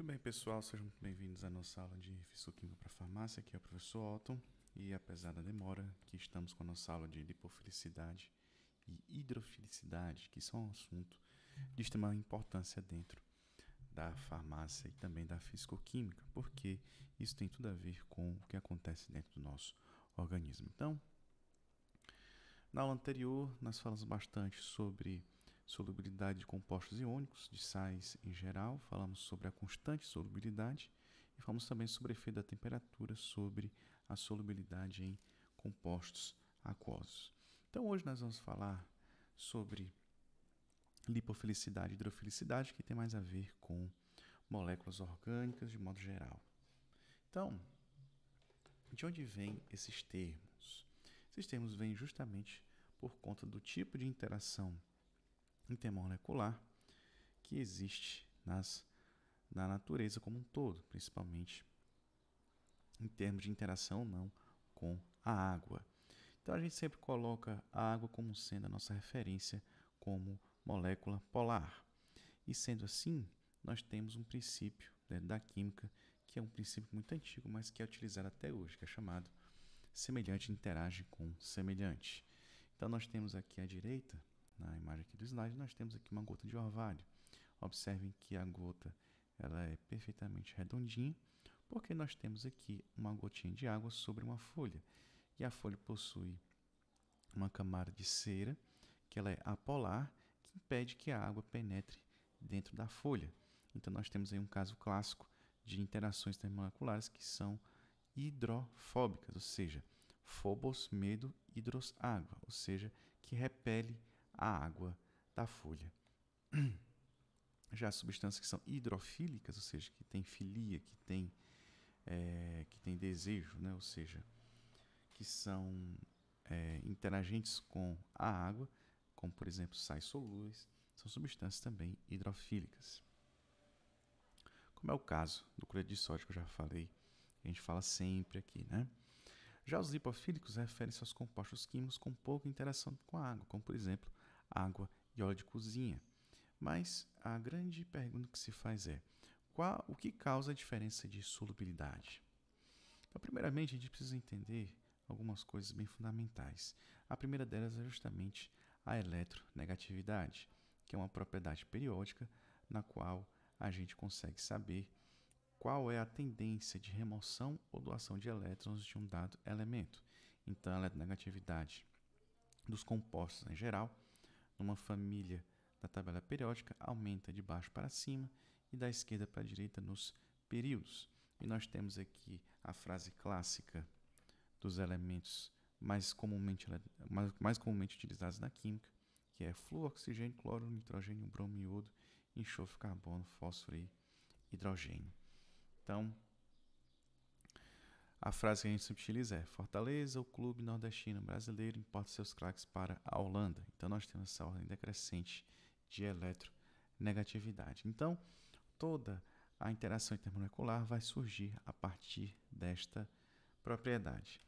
Muito bem, pessoal, sejam bem-vindos à nossa aula de Fisicoquímica para Farmácia. Aqui é o professor Otton e, apesar da demora, que estamos com a nossa aula de lipofilicidade e hidrofilicidade, que são um assunto de extrema importância dentro da farmácia e também da fisicoquímica, porque isso tem tudo a ver com o que acontece dentro do nosso organismo. Então, na aula anterior, nós falamos bastante sobre solubilidade de compostos iônicos, de sais em geral, falamos sobre a constante solubilidade e falamos também sobre o efeito da temperatura sobre a solubilidade em compostos aquosos. Então hoje nós vamos falar sobre lipofilicidade e hidrofilicidade, que tem mais a ver com moléculas orgânicas de modo geral. Então, de onde vêm esses termos? Esses termos vêm justamente por conta do tipo de interação intermolecular que existe nas, na natureza como um todo, principalmente em termos de interação não com a água. Então a gente sempre coloca a água como sendo a nossa referência como molécula polar. E sendo assim, nós temos um princípio da química que é um princípio muito antigo, mas que é utilizado até hoje, que é chamado semelhante interage com semelhante. Então nós temos aqui à direita na imagem aqui do slide, nós temos aqui uma gota de orvalho. Observem que a gota ela é perfeitamente redondinha, porque nós temos aqui uma gotinha de água sobre uma folha. E a folha possui uma camada de cera, que ela é apolar, que impede que a água penetre dentro da folha. Então nós temos aí um caso clássico de interações intermoleculares que são hidrofóbicas, ou seja, fobos, medo, hidros, água, ou seja, que repele a água da folha. Já as substâncias que são hidrofílicas, ou seja, que tem filia, que tem, é, eh, que tem desejo, né? ou seja, que são é, interagentes com a água, como por exemplo sais solúveis, são substâncias também hidrofílicas. Como é o caso do cloreto de sódio que eu já falei, a gente fala sempre aqui, né? Já os lipofílicos referem-se aos compostos químicos com pouca interação com a água, como por exemplo água e óleo de cozinha. Mas a grande pergunta que se faz é: qual, o que causa a diferença de solubilidade? Então, primeiramente, a gente precisa entender algumas coisas bem fundamentais. A primeira delas é justamente a eletronegatividade, que é uma propriedade periódica na qual a gente consegue saber qual é a tendência de remoção ou doação de elétrons de um dado elemento. Então, a eletronegatividade dos compostos em geral numa família da tabela periódica aumenta de baixo para cima e da esquerda para a direita nos períodos. E nós temos aqui a frase clássica dos elementos mais comumente, mais, mais comumente utilizados na química, que é flúor, oxigênio, cloro, nitrogênio, bromo, iodo, enxofre, carbono, fósforo e hidrogênio. Então, a frase que a gente sempre utiliza é: Fortaleza, o clube nordestino brasileiro, importa seus craques para a Holanda. Então nós temos essa ordem decrescente de eletronegatividade. Então, toda a interação intermolecular vai surgir a partir desta propriedade.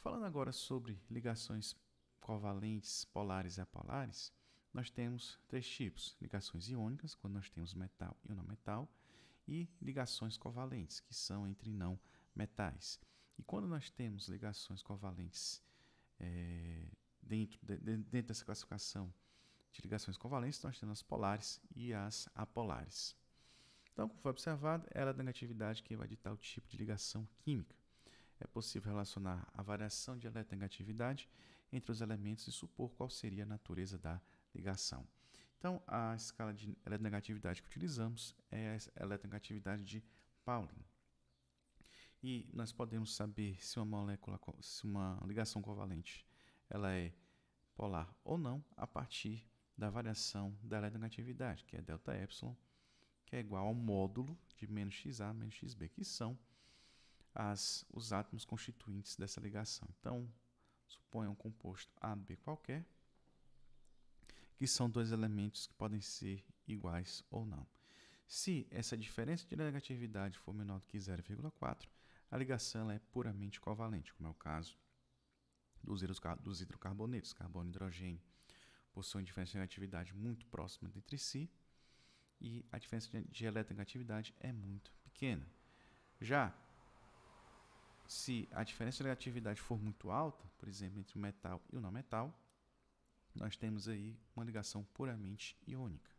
Falando agora sobre ligações covalentes polares e apolares, nós temos três tipos: ligações iônicas, quando nós temos metal e não metal, e ligações covalentes, que são entre não metal metais. E quando nós temos ligações covalentes é, dentro, de, dentro dessa classificação de ligações covalentes, nós temos as polares e as apolares. Então, como foi observado, é a negatividade que vai ditar o tipo de ligação química. É possível relacionar a variação de eletronegatividade entre os elementos e supor qual seria a natureza da ligação. Então, a escala de eletronegatividade que utilizamos é a eletronegatividade de Pauling. E nós podemos saber se uma molécula, se uma ligação covalente, ela é polar ou não a partir da variação da eletronegatividade, que é delta epsilon, que é igual ao módulo de menos xa menos xb, que são as, os átomos constituintes dessa ligação. Então, suponha um composto AB qualquer, que são dois elementos que podem ser iguais ou não. Se essa diferença de negatividade for menor do que 0,4, a ligação é puramente covalente, como é o caso dos hidrocarbonetos, carbono e hidrogênio. Possuem diferença de negatividade muito próxima entre si e a diferença de eletronegatividade é muito pequena. Já se a diferença de negatividade for muito alta, por exemplo, entre o metal e o não metal, nós temos aí uma ligação puramente iônica.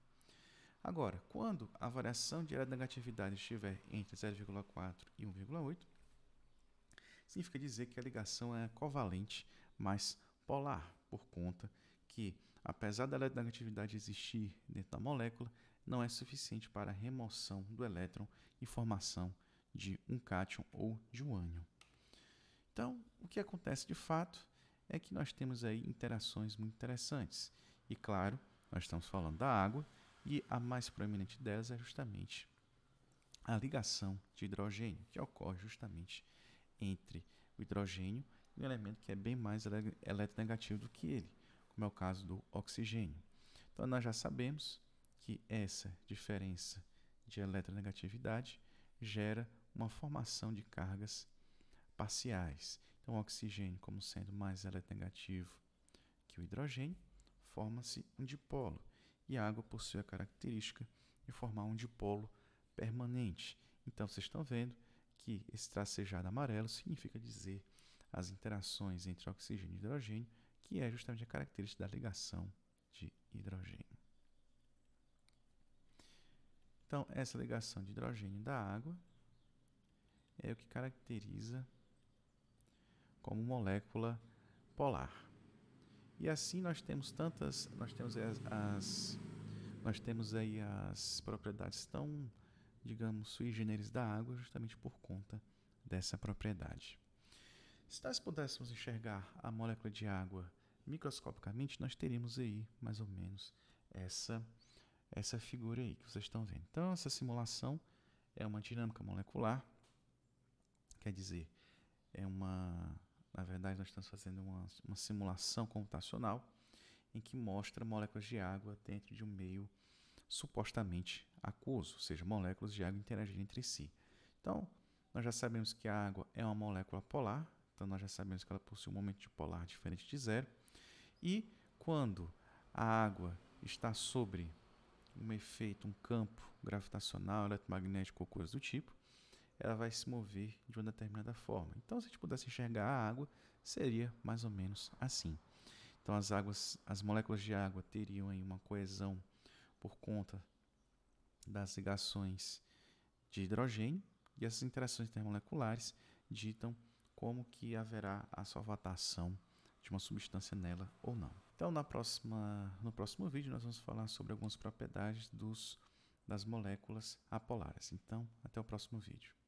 Agora, quando a variação de eletronegatividade estiver entre 0,4 e 1,8, significa dizer que a ligação é covalente, mas polar, por conta que, apesar da eletronegatividade existir dentro da molécula, não é suficiente para a remoção do elétron e formação de um cátion ou de um ânion. Então, o que acontece de fato é que nós temos aí interações muito interessantes. E claro, nós estamos falando da água e a mais proeminente delas é justamente a ligação de hidrogênio, que ocorre justamente entre o hidrogênio e um elemento que é bem mais eletronegativo do que ele, como é o caso do oxigênio. Então, nós já sabemos que essa diferença de eletronegatividade gera uma formação de cargas parciais. Então, o oxigênio, como sendo mais eletronegativo que o hidrogênio, forma-se um dipolo. E a água possui a característica de formar um dipolo permanente. Então, vocês estão vendo que esse tracejado amarelo significa dizer as interações entre oxigênio e hidrogênio, que é justamente a característica da ligação de hidrogênio. Então, essa ligação de hidrogênio da água é o que caracteriza como molécula polar. E assim nós temos tantas, nós temos as, as nós temos aí as propriedades tão digamos, sui generis da água, justamente por conta dessa propriedade. Se nós pudéssemos enxergar a molécula de água microscopicamente, nós teríamos aí mais ou menos essa essa figura aí que vocês estão vendo. Então, essa simulação é uma dinâmica molecular, quer dizer, é uma, na verdade, nós estamos fazendo uma, uma simulação computacional em que mostra moléculas de água dentro de um meio supostamente aquoso, ou seja, moléculas de água interagirem entre si. Então, nós já sabemos que a água é uma molécula polar, então nós já sabemos que ela possui um momento de polar diferente de zero. E quando a água está sobre um efeito, um campo gravitacional, eletromagnético ou coisa do tipo, ela vai se mover de uma determinada forma. Então, se a gente pudesse enxergar a água, seria mais ou menos assim. Então, as águas, as moléculas de água teriam aí uma coesão por conta das ligações de hidrogênio e essas interações intermoleculares ditam como que haverá a solvatação de uma substância nela ou não. Então, na próxima, no próximo vídeo, nós vamos falar sobre algumas propriedades dos, das moléculas apolares. Então, até o próximo vídeo.